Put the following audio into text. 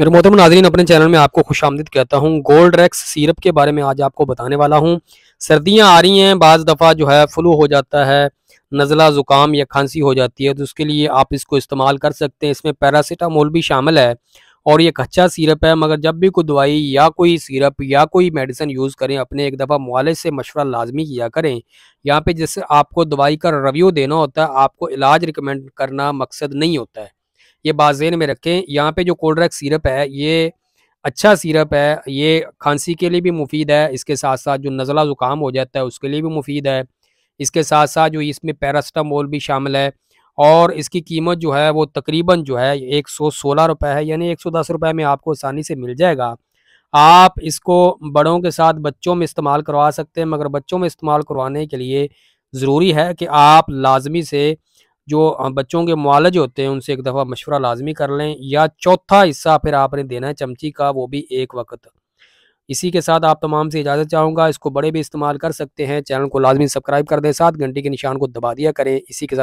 मेरे मोहतम नाजरीन अपने चैनल में आपको खुश आमदीद कहता हूँ गोल्ड रेक्स सीरप के बारे में आज आपको बताने वाला हूँ सर्दियाँ आ रही हैं बज़ दफ़ा जो है फ्लू हो जाता है नज़ला ज़ुकाम या खांसी हो जाती है तो उसके लिए आप इसको इस्तेमाल कर सकते हैं इसमें पैरासीटामोल भी शामिल है और ये कच्चा सीरप है मगर जब भी कोई दवाई या कोई सीरप या कोई मेडिसिन यूज़ करें अपने एक दफ़ा मालिज से मशवरा लाजमी किया करें यहाँ पे जैसे आपको दवाई का रिव्यू देना होता है आपको इलाज रिकमेंड करना मकसद नहीं होता है ये बाजेन में रखें यहाँ पे जो कोल्ड्रैक सिरप है ये अच्छा सिरप है ये खांसी के लिए भी मुफीद है इसके साथ साथ जो नज़ला ज़ुकाम हो जाता है उसके लिए भी मुफीद है इसके साथ साथ जो इसमें पैरास्टामोल भी शामिल है और इसकी कीमत जो है वो तकरीबन जो है एक सौ सोलह रुपये है यानी एक सौ दस रुपये में आपको आसानी से मिल जाएगा आप इसको बड़ों के साथ बच्चों में इस्तेमाल करवा सकते हैं मगर बच्चों में इस्तेमाल करवाने के लिए ज़रूरी है कि आप लाजमी से जो बच्चों के मालज होते हैं उनसे एक दफ़ा मशवरा लाजमी कर लें या चौथा हिस्सा फिर आपने देना है चमची का वो भी एक वक्त इसी के साथ आप तमाम से इजाज़त चाहूँगा इसको बड़े भी इस्तेमाल कर सकते हैं चैनल को लाजमी सब्सक्राइब कर दें सात घंटे के निशान को दबा दिया करें इसी के साथ